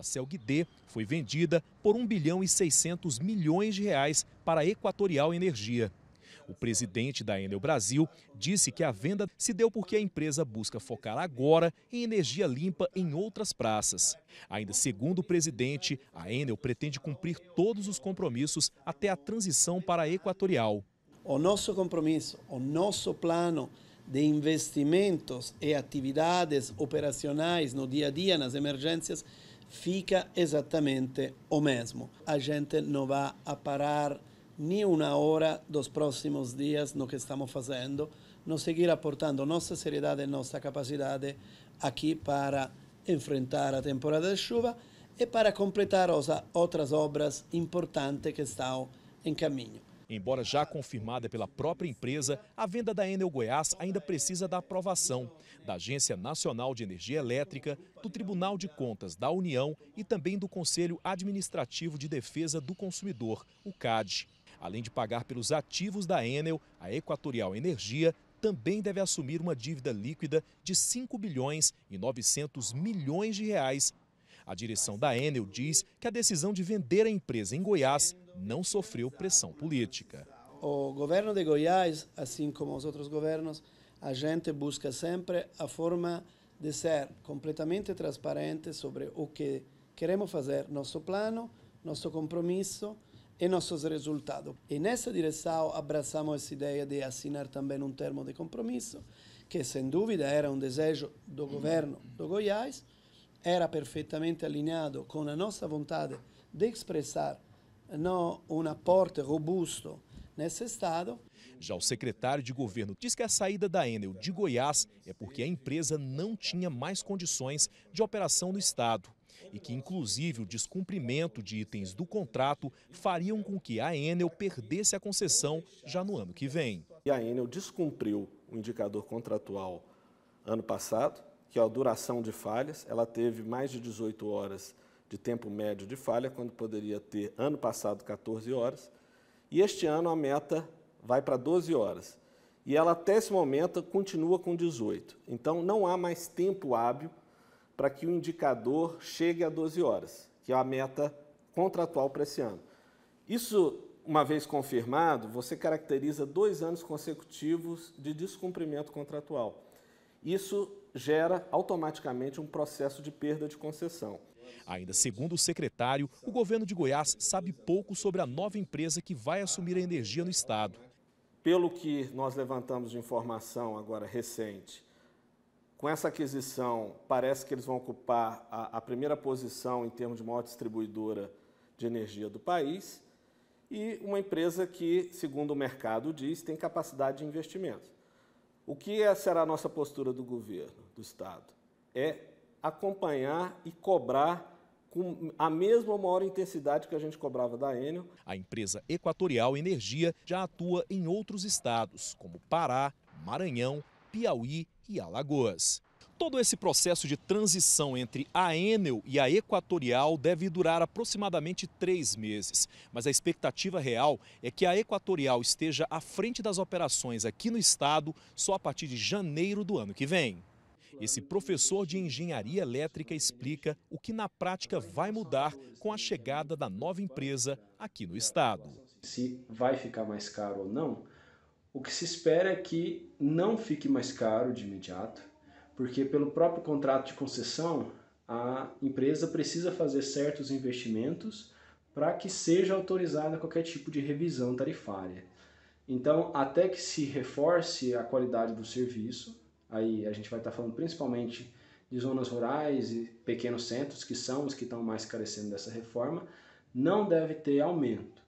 A D foi vendida por 1 bilhão e 600 milhões de reais para a Equatorial Energia. O presidente da Enel Brasil disse que a venda se deu porque a empresa busca focar agora em energia limpa em outras praças. Ainda segundo o presidente, a Enel pretende cumprir todos os compromissos até a transição para a Equatorial. O nosso compromisso, o nosso plano de investimentos e atividades operacionais no dia a dia, nas emergências, fica exatamente o mesmo. A gente não vai a parar nem uma hora dos próximos dias no que estamos fazendo, não seguir aportando nossa seriedade e nossa capacidade aqui para enfrentar a temporada de chuva e para completar as outras obras importantes que estão em caminho. Embora já confirmada pela própria empresa, a venda da Enel Goiás ainda precisa da aprovação da Agência Nacional de Energia Elétrica, do Tribunal de Contas da União e também do Conselho Administrativo de Defesa do Consumidor, o CAD. Além de pagar pelos ativos da Enel, a Equatorial Energia também deve assumir uma dívida líquida de 5 bilhões e 900 milhões de reais. A direção da Enel diz que a decisão de vender a empresa em Goiás não sofreu pressão política. O governo de Goiás, assim como os outros governos, a gente busca sempre a forma de ser completamente transparente sobre o que queremos fazer, nosso plano, nosso compromisso e nossos resultados. E nessa direção abraçamos essa ideia de assinar também um termo de compromisso, que sem dúvida era um desejo do governo do Goiás, era perfeitamente alinhado com a nossa vontade de expressar não um aporte robusto nesse estado. Já o secretário de governo diz que a saída da Enel de Goiás é porque a empresa não tinha mais condições de operação no estado e que, inclusive, o descumprimento de itens do contrato fariam com que a Enel perdesse a concessão já no ano que vem. E a Enel descumpriu o indicador contratual ano passado, que é a duração de falhas. Ela teve mais de 18 horas de tempo médio de falha, quando poderia ter ano passado 14 horas. E este ano a meta vai para 12 horas. E ela até esse momento continua com 18. Então não há mais tempo hábil para que o indicador chegue a 12 horas, que é a meta contratual para esse ano. Isso, uma vez confirmado, você caracteriza dois anos consecutivos de descumprimento contratual. Isso gera automaticamente um processo de perda de concessão. Ainda segundo o secretário, o governo de Goiás sabe pouco sobre a nova empresa que vai assumir a energia no estado. Pelo que nós levantamos de informação agora recente, com essa aquisição, parece que eles vão ocupar a, a primeira posição em termos de maior distribuidora de energia do país e uma empresa que, segundo o mercado diz, tem capacidade de investimento. O que é, será a nossa postura do governo, do Estado? É acompanhar e cobrar com a mesma maior intensidade que a gente cobrava da Enel. A empresa Equatorial Energia já atua em outros estados, como Pará, Maranhão, Piauí e Alagoas. Todo esse processo de transição entre a Enel e a Equatorial deve durar aproximadamente três meses, mas a expectativa real é que a Equatorial esteja à frente das operações aqui no estado só a partir de janeiro do ano que vem. Esse professor de engenharia elétrica explica o que na prática vai mudar com a chegada da nova empresa aqui no estado. Se vai ficar mais caro ou não, o que se espera é que não fique mais caro de imediato porque pelo próprio contrato de concessão, a empresa precisa fazer certos investimentos para que seja autorizada qualquer tipo de revisão tarifária. Então, até que se reforce a qualidade do serviço, aí a gente vai estar tá falando principalmente de zonas rurais e pequenos centros, que são os que estão mais carecendo dessa reforma, não deve ter aumento.